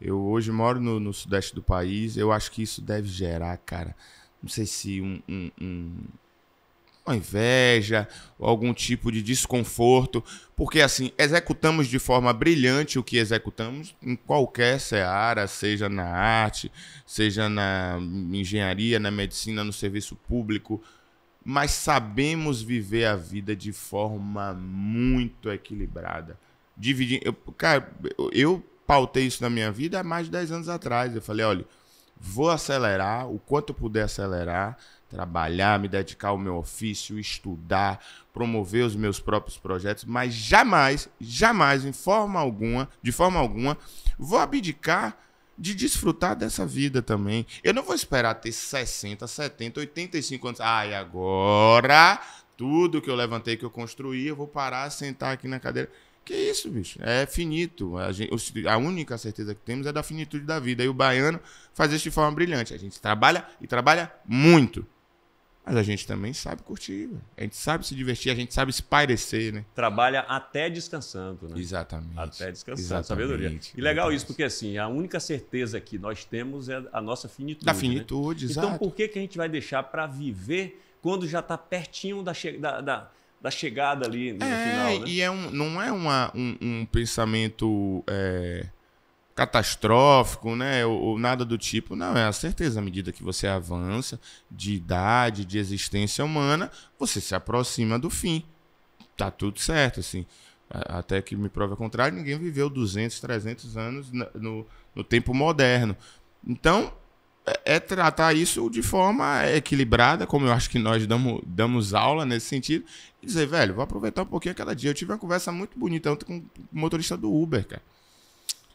Eu hoje moro no, no, sudeste do país. Eu acho que isso deve gerar, cara. Não sei se um, um, um uma inveja, algum tipo de desconforto, porque assim, executamos de forma brilhante o que executamos em qualquer seara, seja na arte, seja na engenharia, na medicina, no serviço público, mas sabemos viver a vida de forma muito equilibrada. Dividir, eu, cara, eu pautei isso na minha vida há mais de 10 anos atrás. Eu falei, olha, vou acelerar o quanto eu puder acelerar, trabalhar, me dedicar ao meu ofício, estudar, promover os meus próprios projetos, mas jamais, jamais, em forma alguma, de forma alguma, vou abdicar de desfrutar dessa vida também. Eu não vou esperar ter 60, 70, 85 anos. Ai, ah, agora tudo que eu levantei, que eu construí, eu vou parar, sentar aqui na cadeira. Que isso, bicho? É finito. A, gente, a, única certeza que temos é da finitude da vida. E o baiano faz isso de forma brilhante. A gente trabalha e trabalha muito. Mas a gente também sabe curtir, a gente sabe se divertir, a gente sabe se parecer, né? Trabalha até descansando, né? Exatamente. Até descansando, Exatamente. sabedoria. E legal isso, porque assim, a única certeza que nós temos é a nossa finitude. Da né? finitude, né? exato. Então por que, que a gente vai deixar para viver quando já está pertinho da, da, da da chegada ali né, no é, final. Né? E é um, não é uma, um, um pensamento é, catastrófico, né? Ou, ou, nada do tipo. Não, é a certeza. À medida que você avança de idade, de existência humana, você se aproxima do fim. Tá tudo certo, assim. Até que me prove o contrário, ninguém viveu 200, 300 anos no, no tempo moderno. Então, é, é tratar isso de forma equilibrada, como eu acho que nós damos, damos aula nesse sentido, e dizer, velho, vou aproveitar um pouquinho cada dia. Eu tive uma conversa muito bonita ontem com o um motorista do Uber, cara.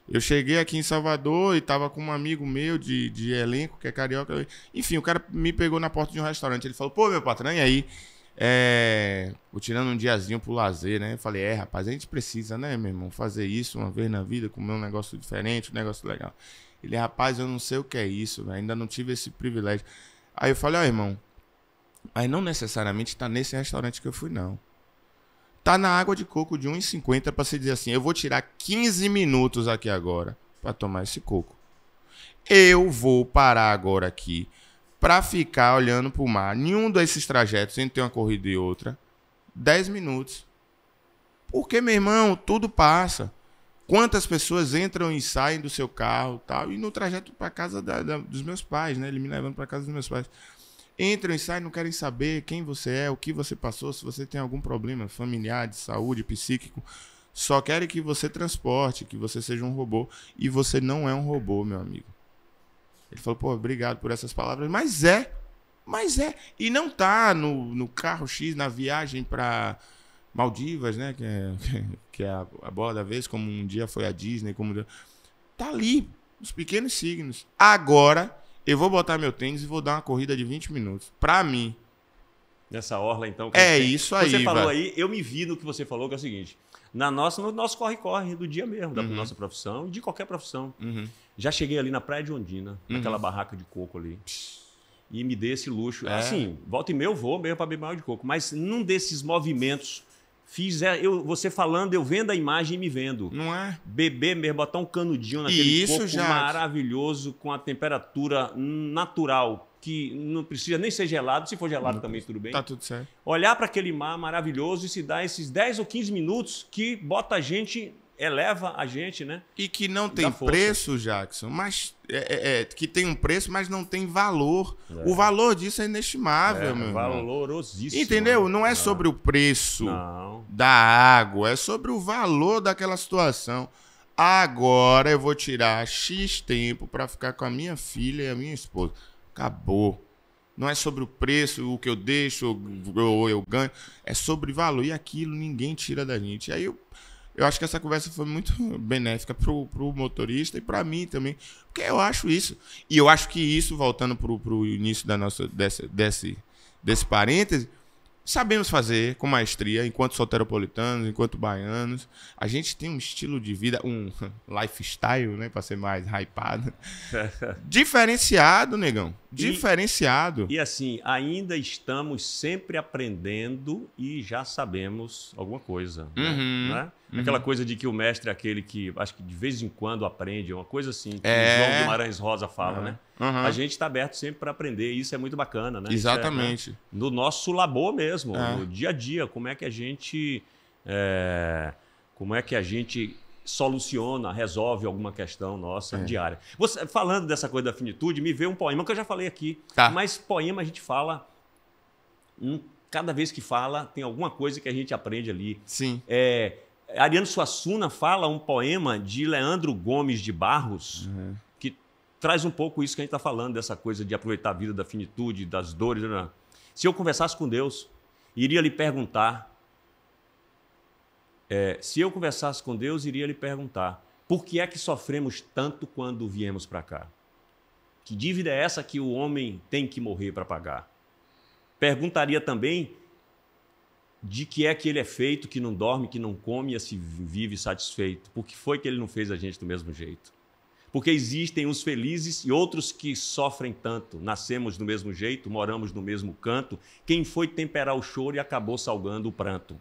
Eu cheguei aqui em Salvador e tava com um amigo meu de, de elenco, que é carioca. Enfim, o cara me pegou na porta de um restaurante. Ele falou, pô, meu patrão, e aí? É, vou tirando um diazinho pro lazer, né? Eu falei, é, rapaz, a gente precisa, né, meu irmão, fazer isso uma vez na vida, comer um negócio diferente, um negócio legal. Ele, rapaz, eu não sei o que é isso, véio, ainda não tive esse privilégio. Aí eu falei, ó, oh, irmão, aí não necessariamente tá nesse restaurante que eu fui, não. Tá na água de coco de 1,50 para se dizer assim, eu vou tirar 15 minutos aqui agora para tomar esse coco. Eu vou parar agora aqui para ficar olhando pro mar. Nenhum desses trajetos, entre uma corrida e outra, 10 minutos. Porque, meu irmão, tudo passa quantas pessoas entram e saem do seu carro tal e no trajeto para casa da, da, dos meus pais né ele me levando para casa dos meus pais entram e saem não querem saber quem você é o que você passou se você tem algum problema familiar de saúde psíquico só querem que você transporte que você seja um robô e você não é um robô meu amigo ele falou pô obrigado por essas palavras mas é mas é e não tá no, no carro X na viagem para Maldivas, né? Que é, que é a, a bola da vez, como um dia foi a Disney, como tá ali os pequenos signos. Agora eu vou botar meu tênis e vou dar uma corrida de 20 minutos. Para mim. Nessa orla, então. é isso aí. Você falou vai. aí, eu me vi no que você falou, que é o seguinte: na nossa, no nosso corre-corre do dia mesmo, da uhum. nossa profissão, de qualquer profissão. Uhum. Já cheguei ali na Praia de Ondina, uhum. naquela barraca de coco ali. E me dei esse luxo. É. Assim, volta e meia eu vou mesmo para beber mal de coco. Mas num desses movimentos Fiz, é, eu, você falando, eu vendo a imagem e me vendo. Não é? Beber mesmo, botar um canudinho naquele isso, coco maravilhoso com a temperatura natural, que não precisa nem ser gelado, se for gelado não, também tudo bem. Tá tudo certo. Olhar para aquele mar maravilhoso e se dar esses 10 ou 15 minutos que bota a gente eleva a gente, né? E que não tem preço, Jackson, mas é, é, é, que tem um preço, mas não tem valor. É. O valor disso é inestimável, é, meu Valorosíssimo. Entendeu? Né? Não é sobre o preço não. da água, é sobre o valor daquela situação. Agora eu vou tirar X tempo para ficar com a minha filha e a minha esposa. Acabou. Não é sobre o preço, o que eu deixo ou eu ganho. É sobre valor. E aquilo ninguém tira da gente. Aí eu eu acho que essa conversa foi muito benéfica pro, pro motorista e para mim também, porque eu acho isso. E eu acho que isso, voltando pro, pro início da nossa, desse desse, desse parêntese, sabemos fazer com maestria, enquanto soteropolitanos, enquanto baianos. A gente tem um estilo de vida, um lifestyle, né, para ser mais hypado. diferenciado, negão. Diferenciado. E, e assim, ainda estamos sempre aprendendo e já sabemos alguma coisa. Né? Uhum, né? Aquela coisa de que o mestre é aquele que acho que de vez em quando aprende, é uma coisa assim, que é... o João Guimarães Rosa fala, uhum. né? Uhum. A gente está aberto sempre para aprender, e isso é muito bacana, né? Exatamente. É, né? No nosso labor mesmo, é. no dia a dia, como é que a gente. É, como é que a gente soluciona, resolve alguma questão nossa é. diária. Você, falando dessa coisa da finitude, me vê um poema que eu já falei aqui. Tá. Mas poema a gente fala. Hum, cada vez que fala, tem alguma coisa que a gente aprende ali. Sim. É, Ariano Suassuna fala um poema de Leandro Gomes de Barros. Uhum traz um pouco isso que a gente está falando, dessa coisa de aproveitar a vida da finitude, das dores. Né, né, né? Se eu conversasse com Deus, iria lhe perguntar. É, se eu conversasse com Deus, iria lhe perguntar: por que é que sofremos tanto quando viemos para cá? Que dívida é essa que o homem tem que morrer para pagar? Perguntaria também de que é que ele é feito, que não dorme, que não come e se vive satisfeito. Por que foi que ele não fez a gente do mesmo jeito? Porque existem uns felizes e outros que sofrem tanto. Nascemos do mesmo jeito, moramos no mesmo canto. Quem foi temperar o choro e acabou salgando o pranto?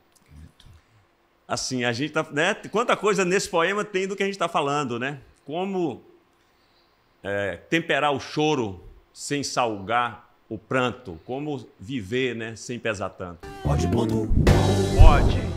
Assim, a gente tá, né? Quanta coisa nesse poema tem do que a gente está falando, né? Como é, temperar o choro sem salgar o pranto? Como viver, né, sem pesar tanto? Pode, Pode.